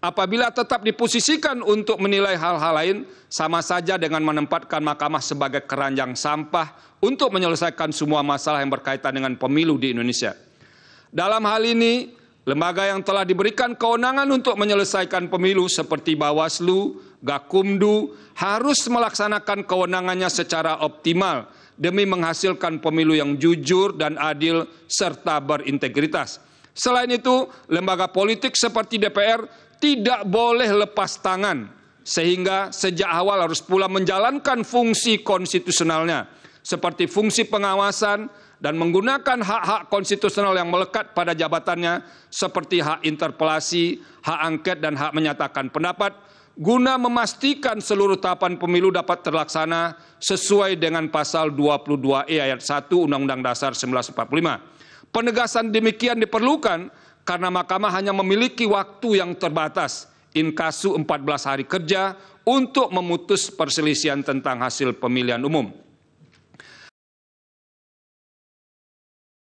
Apabila tetap diposisikan untuk menilai hal-hal lain, sama saja dengan menempatkan mahkamah sebagai keranjang sampah untuk menyelesaikan semua masalah yang berkaitan dengan pemilu di Indonesia. Dalam hal ini, lembaga yang telah diberikan kewenangan untuk menyelesaikan pemilu seperti Bawaslu, Gakumdu, harus melaksanakan kewenangannya secara optimal demi menghasilkan pemilu yang jujur dan adil serta berintegritas. Selain itu, lembaga politik seperti DPR tidak boleh lepas tangan sehingga sejak awal harus pula menjalankan fungsi konstitusionalnya seperti fungsi pengawasan dan menggunakan hak-hak konstitusional yang melekat pada jabatannya seperti hak interpelasi, hak angket dan hak menyatakan pendapat guna memastikan seluruh tahapan pemilu dapat terlaksana sesuai dengan pasal 22E ayat 1 Undang-Undang Dasar 1945. Penegasan demikian diperlukan karena mahkamah hanya memiliki waktu yang terbatas, inkasu 14 hari kerja, untuk memutus perselisihan tentang hasil pemilihan umum.